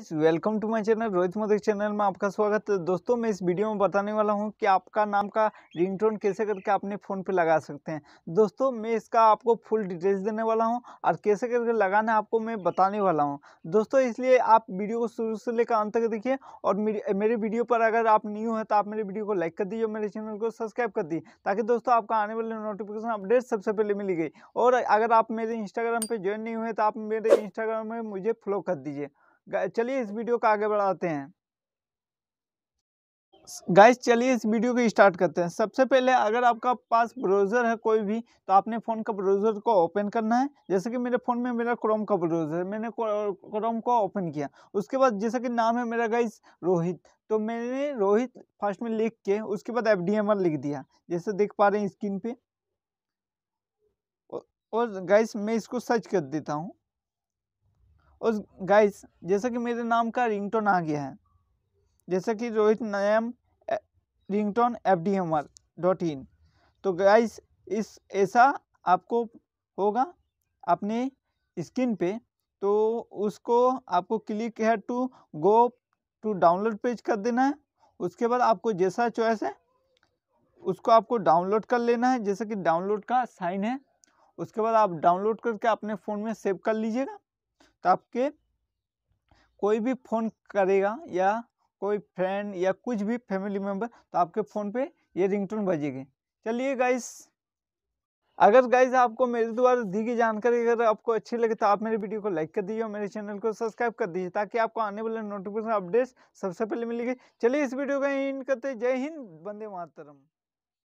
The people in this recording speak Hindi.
guys welcome to my channel Rohit Modi channel में आपका स्वागत है दोस्तों मैं इस वीडियो में बताने वाला हूं कि आपका नाम का रिंगटोन कैसे करके अपने फ़ोन पे लगा सकते हैं दोस्तों मैं इसका आपको फुल डिटेल्स देने वाला हूं और कैसे करके लगाना आपको मैं बताने वाला हूं दोस्तों इसलिए आप वीडियो को शुरू से लेकर अंत तक देखिए और मेरे वीडियो पर अगर आप न्यू हैं तो आप मेरे वीडियो को लाइक कर दीजिए मेरे चैनल को सब्सक्राइब कर दीजिए ताकि दोस्तों आपका आने वाले नोटिफिकेशन अपडेट सबसे पहले मिली गई और अगर आप मेरे इंस्टाग्राम पर ज्वाइन नहीं हुए तो आप मेरे इंस्टाग्राम में मुझे फॉलो कर दीजिए चलिए इस वीडियो को आगे बढ़ाते हैं गाइस चलिए इस वीडियो को स्टार्ट करते हैं सबसे पहले अगर आपका पास ब्राउज़र है कोई भी तो आपने फ़ोन का ब्राउज़र को ओपन करना है जैसे कि मेरे फ़ोन में मेरा क्रोम का ब्राउज़र है मैंने क्रोम को ओपन किया उसके बाद जैसा कि नाम है मेरा गाइस रोहित तो मैंने रोहित फर्स्ट में लिख के उसके बाद एफ लिख दिया जैसे देख पा रहे हैं स्क्रीन पर और गाइस मैं इसको सर्च कर देता हूँ और गाइस जैसा कि मेरे नाम का रिंगटोन आ गया है जैसा कि रोहित नयम ringtone F D M R dot in तो गाइस इस ऐसा आपको होगा अपने स्क्रीन पे तो उसको आपको क्लिक है to go to download page कर देना है उसके बाद आपको जैसा चॉइस है उसको आपको डाउनलोड कर लेना है जैसे कि डाउनलोड का साइन है उसके बाद आप डाउनलोड करके अपने फ़ोन में सेव कर लीजिएगा तो आपके कोई भी फ़ोन करेगा या कोई फ्रेंड या कुछ भी फैमिली मेम्बर तो आपके फ़ोन पे ये रिंगटोन बजेगी चलिए गाइस अगर गाइस आपको मेरे द्वारा दी गई जानकारी अगर आपको अच्छी लगे तो आप मेरे वीडियो को लाइक कर दीजिए और मेरे चैनल को सब्सक्राइब कर दीजिए ताकि आपको आने वाले नोटिफिकेशन अपडेट्स सबसे पहले मिलेगी चलिए इस वीडियो का एंड करते जय हिंद बंदे मातरम